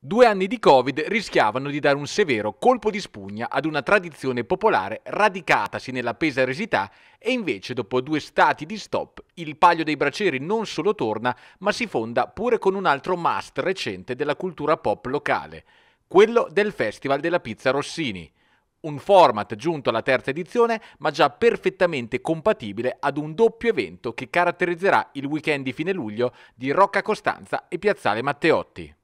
Due anni di Covid rischiavano di dare un severo colpo di spugna ad una tradizione popolare radicatasi nella pesaresità e invece dopo due stati di stop il Palio dei Braceri non solo torna ma si fonda pure con un altro must recente della cultura pop locale, quello del Festival della Pizza Rossini. Un format giunto alla terza edizione, ma già perfettamente compatibile ad un doppio evento che caratterizzerà il weekend di fine luglio di Rocca Costanza e Piazzale Matteotti.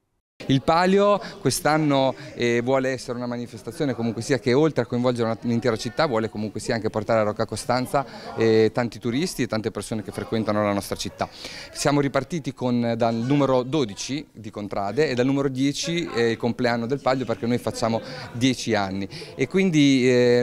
Il Palio quest'anno eh, vuole essere una manifestazione comunque sia che oltre a coinvolgere un'intera città vuole comunque sia anche portare a Rocca Costanza eh, tanti turisti e tante persone che frequentano la nostra città. Siamo ripartiti con, dal numero 12 di Contrade e dal numero 10 eh, il compleanno del Palio perché noi facciamo 10 anni e quindi eh,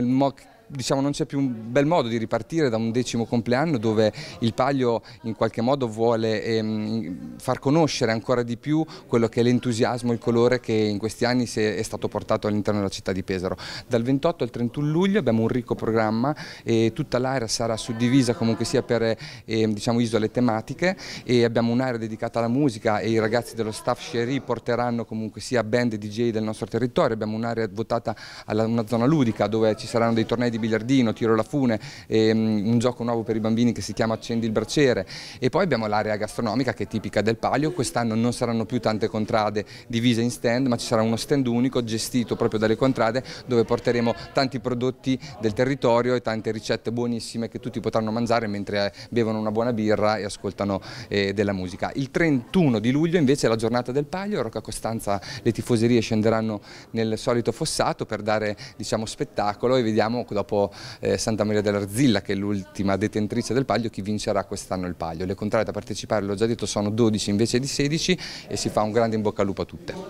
diciamo, non c'è più un bel modo di ripartire da un decimo compleanno dove il Paglio in qualche modo vuole ehm, far conoscere ancora di più quello che è l'entusiasmo, il colore che in questi anni si è stato portato all'interno della città di Pesaro. Dal 28 al 31 luglio abbiamo un ricco programma e tutta l'area sarà suddivisa comunque sia per ehm, diciamo, isole tematiche e abbiamo un'area dedicata alla musica e i ragazzi dello staff Sherry porteranno comunque sia band e DJ del nostro territorio, abbiamo un'area votata a una zona ludica dove ci saranno dei tornei di biliardino, tiro la fune, ehm, un gioco nuovo per i bambini che si chiama Accendi il braciere e poi abbiamo l'area gastronomica che è tipica del Palio, quest'anno non saranno più tante contrade divise in stand ma ci sarà uno stand unico gestito proprio dalle contrade dove porteremo tanti prodotti del territorio e tante ricette buonissime che tutti potranno mangiare mentre eh, bevono una buona birra e ascoltano eh, della musica. Il 31 di luglio invece è la giornata del Palio, a Rocca Costanza le tifoserie scenderanno nel solito fossato per dare diciamo, spettacolo e vediamo dopo dopo eh, Santa Maria dell'Arzilla che è l'ultima detentrice del Paglio chi vincerà quest'anno il Paglio. Le contrarie da partecipare, l'ho già detto, sono 12 invece di 16 e si fa un grande in bocca al lupo a tutte.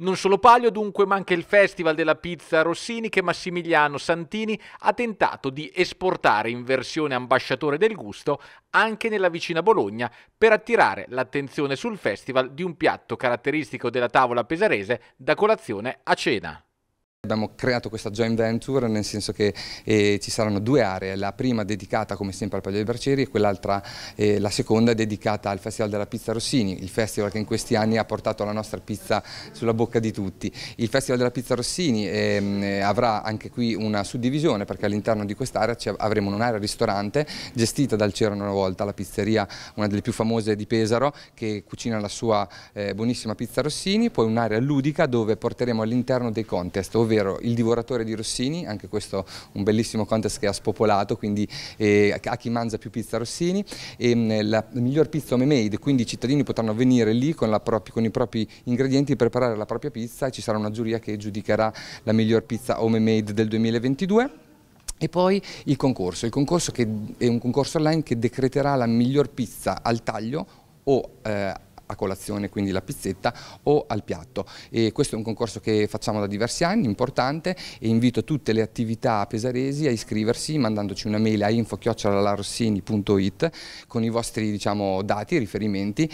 Non solo Paglio dunque, ma anche il Festival della Pizza Rossini che Massimiliano Santini ha tentato di esportare in versione ambasciatore del gusto anche nella vicina Bologna per attirare l'attenzione sul festival di un piatto caratteristico della tavola pesarese da colazione a cena. Abbiamo creato questa joint venture nel senso che eh, ci saranno due aree, la prima dedicata come sempre al Palio dei Braceri e quell'altra, eh, la seconda, dedicata al Festival della Pizza Rossini, il festival che in questi anni ha portato la nostra pizza sulla bocca di tutti. Il Festival della Pizza Rossini eh, avrà anche qui una suddivisione perché all'interno di quest'area avremo un'area ristorante gestita dal C'era una volta, la pizzeria, una delle più famose di Pesaro, che cucina la sua eh, buonissima pizza Rossini, poi un'area ludica dove porteremo all'interno dei contest, ovvero Il divoratore di Rossini, anche questo un bellissimo contest che ha spopolato, quindi eh, a chi mangia più pizza Rossini, e ehm, mh, la miglior pizza home made, quindi i cittadini potranno venire lì con, propria, con i propri ingredienti preparare la propria pizza e ci sarà una giuria che giudicherà la miglior pizza home made del 2022. E poi il concorso, il concorso che è un concorso online che decreterà la miglior pizza al taglio o eh, a colazione, quindi la pizzetta, o al piatto. E questo è un concorso che facciamo da diversi anni, importante, e invito tutte le attività pesaresi a iscriversi mandandoci una mail a info.chiocciolarossini.it con i vostri diciamo, dati riferimenti